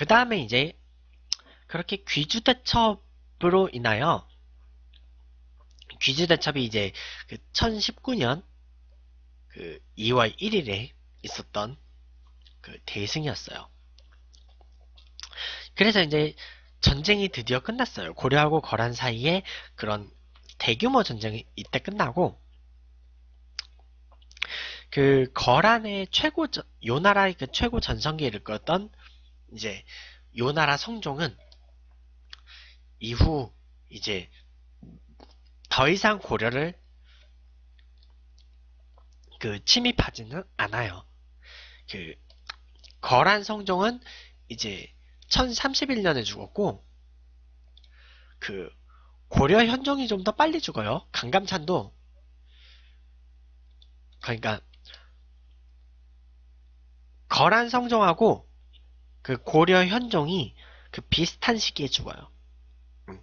그 다음에 이제 그렇게 귀주대첩으로 인하여 귀주대첩이 이제 그 1019년 그 2월 1일에 있었던 그 대승이었어요. 그래서 이제 전쟁이 드디어 끝났어요. 고려하고 거란 사이에 그런 대규모 전쟁이 이때 끝나고 그 거란의 최고 전, 요나라의 그 최고 전성기를 이끌었던 이제 요 나라 성종은 이후 이제 더 이상 고려를 그 침입하지는 않아요. 그 거란 성종은 이제 1031년에 죽었고 그 고려 현종이 좀 더 빨리 죽어요. 강감찬도 그러니까 거란 성종하고 그 고려 현종이 그 비슷한 시기에 죽어요. 음.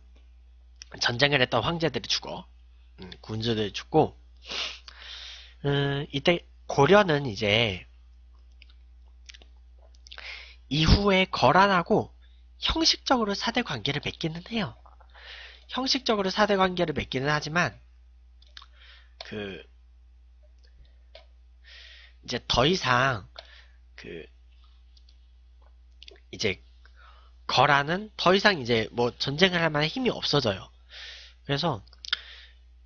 전쟁을 했던 황제들이 죽어. 음. 군주들이 죽고, 음, 이때 고려는 이제 이후에 거란하고 형식적으로 사대 관계를 맺기는 해요. 형식적으로 사대 관계를 맺기는 하지만 그 이제 더 이상 그 이제 거라는 더 이상 이제 뭐 전쟁을 할 만한 힘이 없어져요. 그래서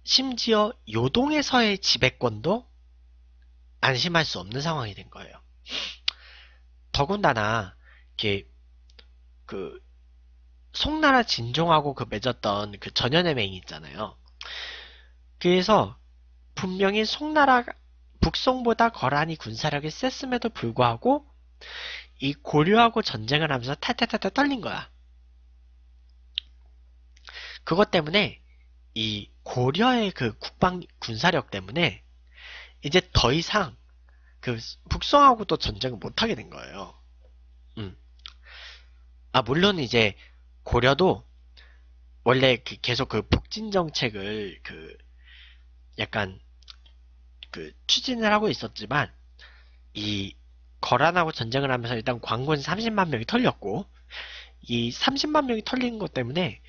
심지어 요동에서의 지배권도 안심할 수 없는 상황이 된 거예요. 더군다나 이그 송나라 진종하고 그 맺었던 그 전연의맹이 있잖아요. 그래서 분명히 송나라 북송보다 거란이 군사력이 셌음에도 불구하고 이 고려하고 전쟁을 하면서 탈탈탈탈 떨린 거야. 그것 때문에 이 고려의 그 국방 군사력 때문에 이제 더 이상 그북송하고도 전쟁을 못 하게 된 거예요. 음. 아 물론 이제 고려도 원래 그 계속 그 북진 정책을 그 약간 그 추진을 하고 있었지만 이 거란하고 전쟁을 하면서 일단 광군 30만 명이 털렸고 이 30만 명이 털린 것 때문에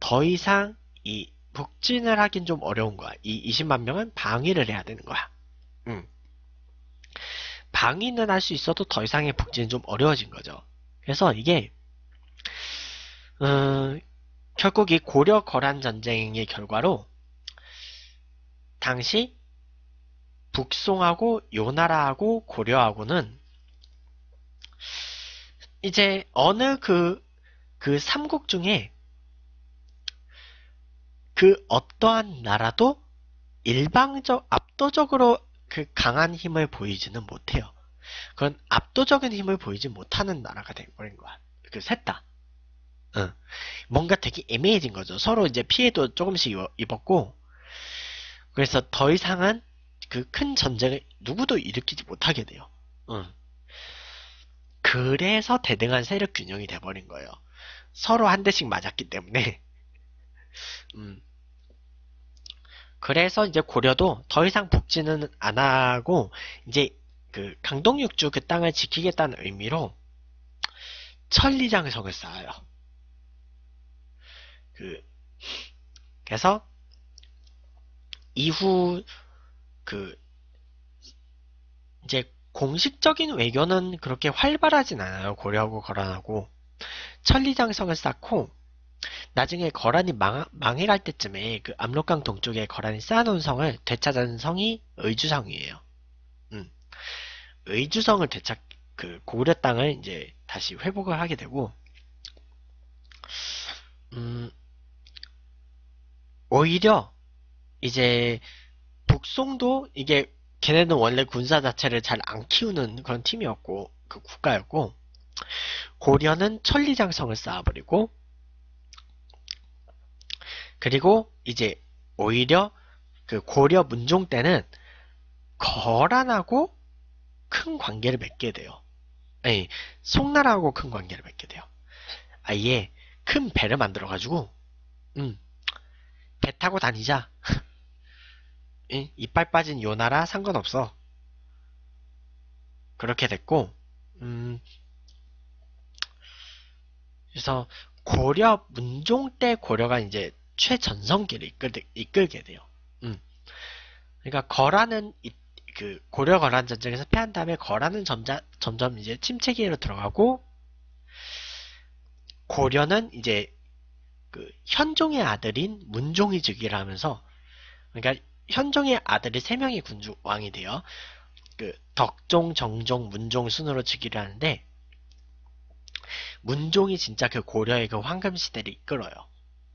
더 이상 이 북진을 하긴 좀 어려운 거야. 이 20만 명은 방위를 해야 되는 거야. 음. 방위는 할 수 있어도 더 이상의 북진은 좀 어려워진 거죠. 그래서 이게 음, 결국 이 고려 거란 전쟁의 결과로 당시 북송하고 요나라하고 고려하고는 이제 어느 그, 그 삼국 중에 그 어떠한 나라도 일방적, 압도적으로 그 강한 힘을 보이지는 못해요. 그런 압도적인 힘을 보이지 못하는 나라가 되어버린 거야. 그, 셋 다. 응. 뭔가 되게 애매해진 거죠. 서로 이제 피해도 조금씩 입었고, 그래서 더 이상은 그 큰 전쟁을 누구도 일으키지 못하게 돼요. 응. 그래서 대등한 세력 균형이 돼버린 거예요. 서로 한 대씩 맞았기 때문에. 음. 그래서 이제 고려도 더 이상 복지는 안 하고 이제 그 강동육주 그 땅을 지키겠다는 의미로 천리장성을 쌓아요. 그 그래서 이후 그 이제 공식적인 외교는 그렇게 활발하진 않아요. 고려하고 거란하고 천리장성을 쌓고 나중에 거란이 망, 해갈 때쯤에 그 압록강 동쪽에 거란이 쌓아놓은 성을 되찾은 성이 의주성이에요. 음. 의주성을 되찾 그 고구려 땅을 이제 다시 회복을 하게 되고 음, 오히려 이제 북송도 이게 걔네는 원래 군사 자체를 잘 안 키우는 그런 팀이었고 그 국가였고 고려는 천리장성을 쌓아버리고 그리고 이제 오히려 그 고려 문종 때는 거란하고 큰 관계를 맺게 돼요. 아니, 송나라하고 큰 관계를 맺게 돼요. 아예 큰 배를 만들어가지고, 음, 배 타고 다니자. 이빨 빠진 요나라 상관없어. 그렇게 됐고, 음, 그래서 고려 문종 때 고려가 이제 최전성기를 이끌, 이끌게 돼요. 음. 그러니까 거라는 이, 그 고려 거란 전쟁에서 패한 다음에 거라는 점자, 점점 이제 침체기로 들어가고 고려는 이제 그 현종의 아들인 문종이 즉위를 하면서 그러니까 현종의 아들이 세 명이 군주 왕이 되어 그 덕종, 정종, 문종 순으로 즉위를 하는데 문종이 진짜 그 고려의 그 황금 시대를 이끌어요.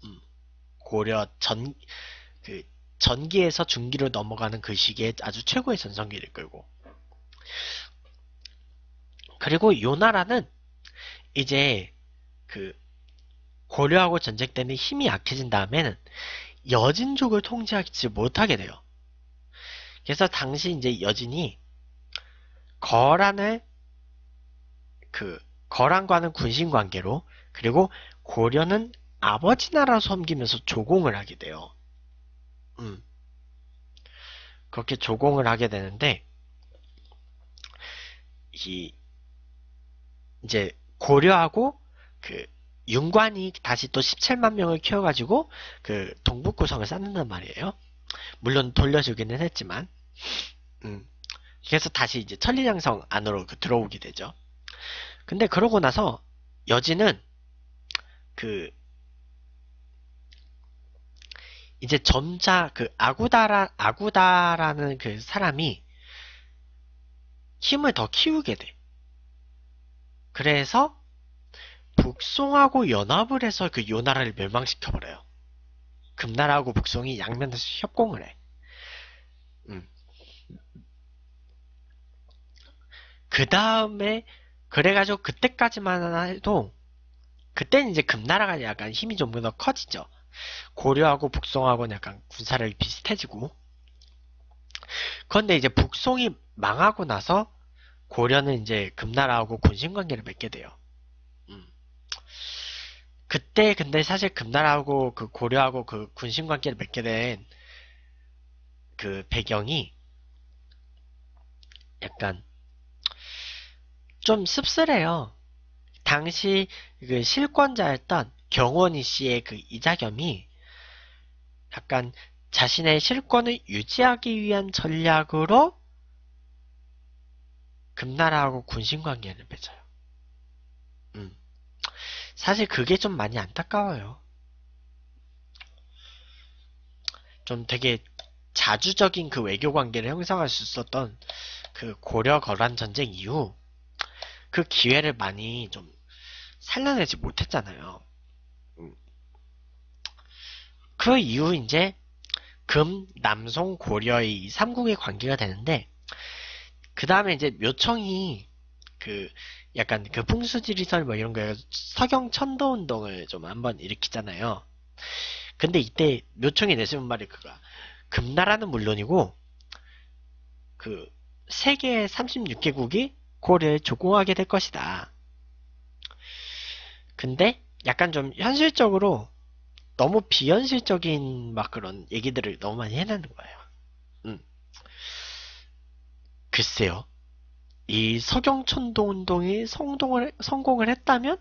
음, 고려 전 그 전기에서 중기로 넘어가는 그 시기에 아주 최고의 전성기를 끌고 그리고 요 나라는 이제 그 고려하고 전쟁 때문에 힘이 약해진 다음에는 여진족을 통제하지 못하게 돼요. 그래서 당시 이제 여진이 거란을 그 거란과는 군신 관계로 그리고 고려는 아버지 나라 섬기면서 조공을 하게 돼요. 음. 그렇게 조공을 하게 되는데 이 이제 고려하고 그 윤관이 다시 또 17만 명을 키워가지고 그 동북구성을 쌓는단 말이에요. 물론 돌려주기는 했지만, 음. 그래서 다시 이제 천리장성 안으로 그 들어오게 되죠. 근데 그러고 나서 여진은 그 이제 점차 그 아구다라 아구다라는 그 사람이 힘을 더 키우게 돼. 그래서 북송하고 연합을 해서 그 요나라를 멸망시켜버려요. 금나라하고 북송이 양면에서 협공을 해. 음. 그 다음에 그래가지고 그때까지만 해도 그때는 이제 금나라가 약간 힘이 좀 더 커지죠. 고려하고 북송하고는 약간 군사력이 비슷해지고 그런데 이제 북송이 망하고 나서 고려는 이제 금나라하고 군신관계를 맺게 돼요. 그때 근데 사실 금나라하고 그 고려하고 그 군신 관계를 맺게 된 그 배경이 약간 좀 씁쓸해요. 당시 그 실권자였던 경원이 씨의 그 이자겸이 약간 자신의 실권을 유지하기 위한 전략으로 금나라하고 군신 관계를 맺어요. 사실 그게 좀 많이 안타까워요. 좀 되게 자주적인 그 외교 관계를 형성할 수 있었던 그 고려 거란 전쟁 이후 그 기회를 많이 좀 살려내지 못했잖아요. 음. 그 이후 이제 금, 남송, 고려의 3국의 관계가 되는데 그 다음에 이제 묘청이 그 약간 그 풍수지리설 뭐 이런 거에 서경 천도 운동을 좀 한번 일으키잖아요. 근데 이때 묘청이 내세운 말이 그거야. 금나라는 물론이고 그 세계 36개국이 고려에 조공하게 될 것이다. 근데 약간 좀 현실적으로 너무 비현실적인 막 그런 얘기들을 너무 많이 해내는 거예요. 음. 글쎄요. 이 서경천도 운동이 성동을, 성공을 했다면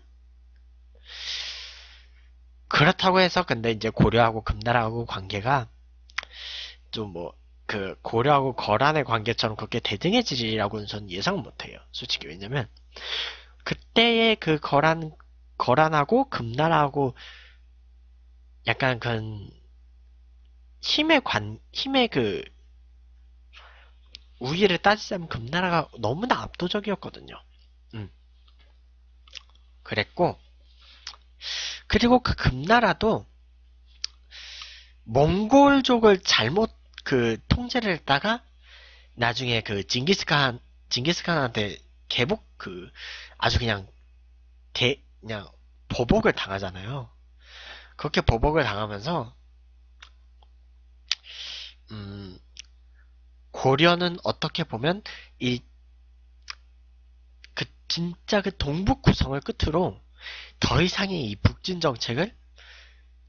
그렇다고 해서 근데 이제 고려하고 금나라하고 관계가 좀 뭐 그 고려하고 거란의 관계처럼 그렇게 대등해지리라고는 전 예상 못해요. 솔직히 왜냐면 그때의 그 거란 거란하고 금나라하고 약간 그 힘의 관 힘의 그 우위를 따지자면 금나라가 너무나 압도적이었거든요. 음. 그랬고 그리고 그 금나라도 몽골족을 잘못 그 통제를 했다가 나중에 그 징기스칸 징기스칸한테 개복 그 아주 그냥 개 그냥 보복을 당하잖아요. 그렇게 보복을 당하면서 음 고려는 어떻게 보면 이그 진짜 그 동북 구성을 끝으로 더 이상의 이 북진 정책을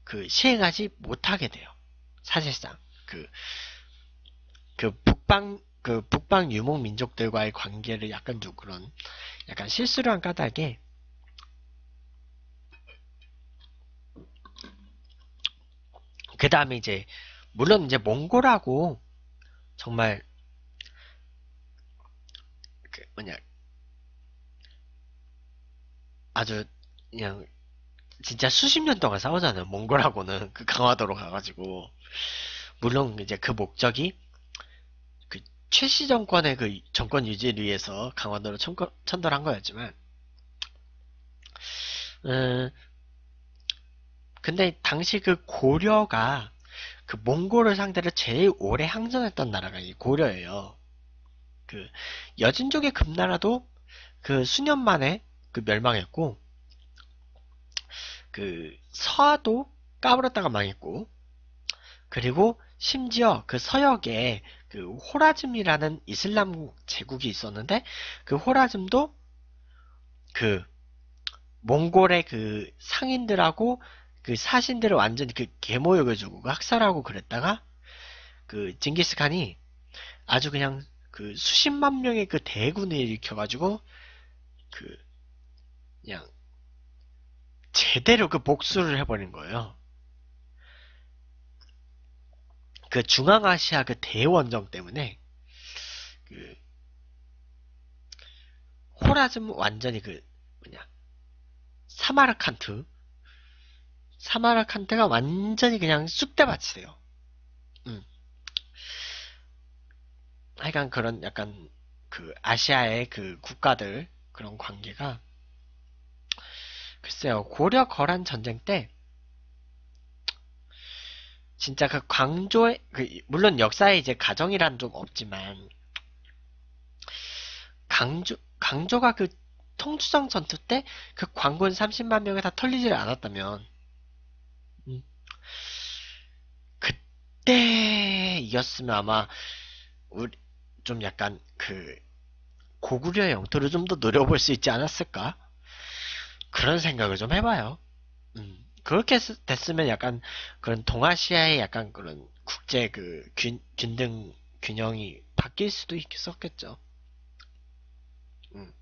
그 시행하지 못하게 돼요. 사실상 그그 그 북방 그 북방 유목 민족들과의 관계를 약간 좀그런 약간 실수를 한 까닭에 그 다음에 이제 물론 이제 몽골하고 정말 그 뭐냐 아주 그냥 진짜 수십 년 동안 싸우잖아요 몽골하고는 그 강화도로 가가지고 물론 이제 그 목적이 그 최씨 정권의 그 정권 유지를 위해서 강화도로 천거, 천도한 거였지만 음 근데 당시 그 고려가 그 몽골을 상대로 제일 오래 항전했던 나라가 이 고려예요. 그 여진족의 금나라도 그 수년 만에 그 멸망했고 그 서도 까불었다가 망했고 그리고 심지어 그 서역에 그 호라즘이라는 이슬람 제국이 있었는데 그 호라즘도 그 몽골의 그 상인들하고 그 사신들을 완전히 그 개모 여겨주고 그 학살하고 그랬다가 그 징기스칸이 아주 그냥 그 수십만 명의 그 대군을 일으켜가지고 그 그냥 제대로 그 복수를 해버린 거예요. 그 중앙아시아 그 대원정 때문에 그 호라즘 완전히 그 뭐냐 사마르칸트 사마라 칸테가 완전히 그냥 쑥대밭이에요. 음. 하여간 그런 약간 그 아시아의 그 국가들 그런 관계가 글쎄요 고려 거란 전쟁 때 진짜 그 광조의 그 물론 역사에 이제 가정이란 좀 없지만 강조 강조가 그통추성 전투 때 그 광군 30만 명이 다털리지를 않았다면 그때 이겼으면 아마 우리 좀 약간 그 고구려 영토를 좀 더 노려볼 수 있지 않았을까? 그런 생각을 좀 해봐요. 음, 그렇게 됐으면 약간 그런 동아시아의 약간 그런 국제 그 균, 균등 균형이 바뀔 수도 있었겠죠. 음,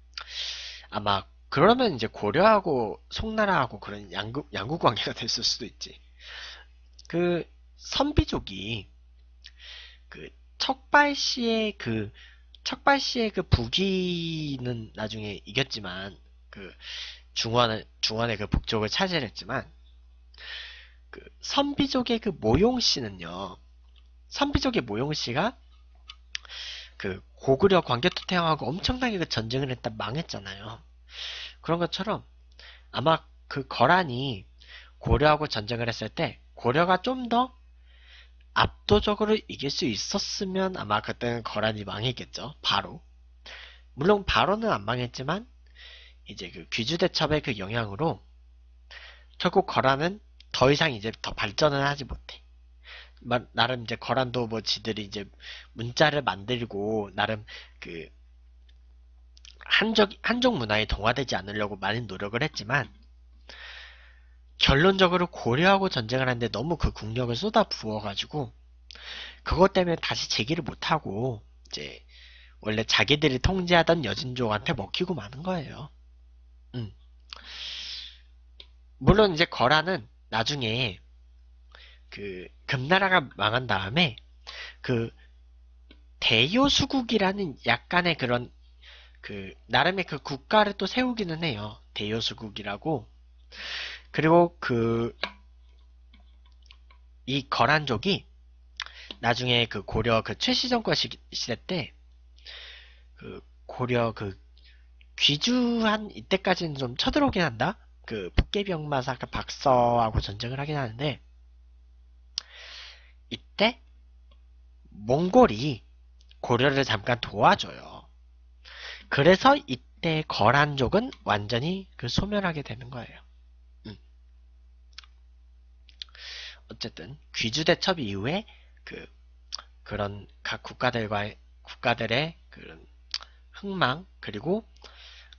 아마 그러면 이제 고려하고 송나라하고 그런 양국 양국 관계가 됐을 수도 있지. 그 선비족이 그 척발 씨의 그 척발 씨의 그부기는 나중에 이겼지만 그중원 중환의 그 북쪽을 차지했지만 그 선비족의 그 모용 씨는요. 선비족의 모용 씨가 그 고구려 광개토태왕하고 엄청나게 그 전쟁을 했다 망했잖아요. 그런 것처럼 아마 그 거란이 고려하고 전쟁을 했을 때 고려가 좀더 압도적으로 이길 수 있었으면 아마 그때는 거란이 망했겠죠. 바로. 물론 바로는 안 망했지만 이제 그 귀주대첩의 그 영향으로 결국 거란은 더 이상 이제 더 발전을 하지 못해. 나름 이제 거란도 뭐 지들이 이제 문자를 만들고 나름 그 한적 한족 문화에 동화되지 않으려고 많은 노력을 했지만 결론적으로 고려하고 전쟁을 하는데 너무 그 국력을 쏟아 부어가지고 그것 때문에 다시 제기를 못하고 이제 원래 자기들이 통제하던 여진족한테 먹히고 마는 거예요. 음. 물론 이제 거라는 나중에 그 금나라가 망한 다음에 그 대여수국이라는 약간의 그런 그 나름의 그 국가를 또 세우기는 해요. 대여수국이라고 그리고 그 이 거란족이 나중에 그 고려 그최시정과 시, 시대 때 그 고려 그 귀주한 이때까지는 좀 쳐들어오긴 한다. 그 북계병마사 그 박서하고 전쟁을 하긴 하는데 이때 몽골이 고려를 잠깐 도와줘요. 그래서 이때 거란족은 완전히 그 소멸하게 되는 거예요. 어쨌든 귀주대첩 이후에 그 그런 각국가들과 국가들의 그런 흥망 그리고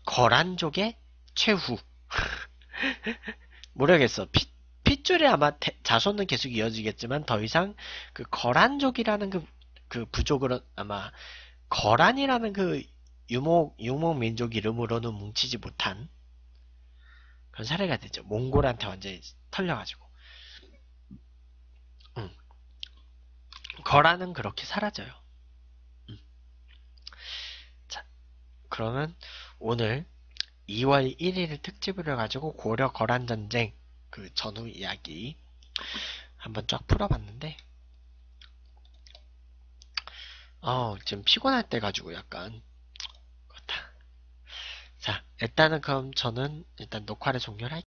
거란족의 최후 모르겠어 핏, 핏줄이 아마 대, 자손은 계속 이어지겠지만 더 이상 그 거란족이라는 그, 그 부족으로 아마 거란이라는 그 유목 유목 민족 이름으로는 뭉치지 못한 그런 사례가 되죠 몽골한테 완전히 털려가지고 거라는 그렇게 사라져요. 음. 자, 그러면 오늘 2월 1일 을 특집을 해가지고 고려 거란 전쟁 그 전후 이야기 한번 쫙 풀어봤는데 어 지금 피곤할 때 가지고 약간 그렇다 자 일단은 그럼 저는 일단 녹화를 종료할게요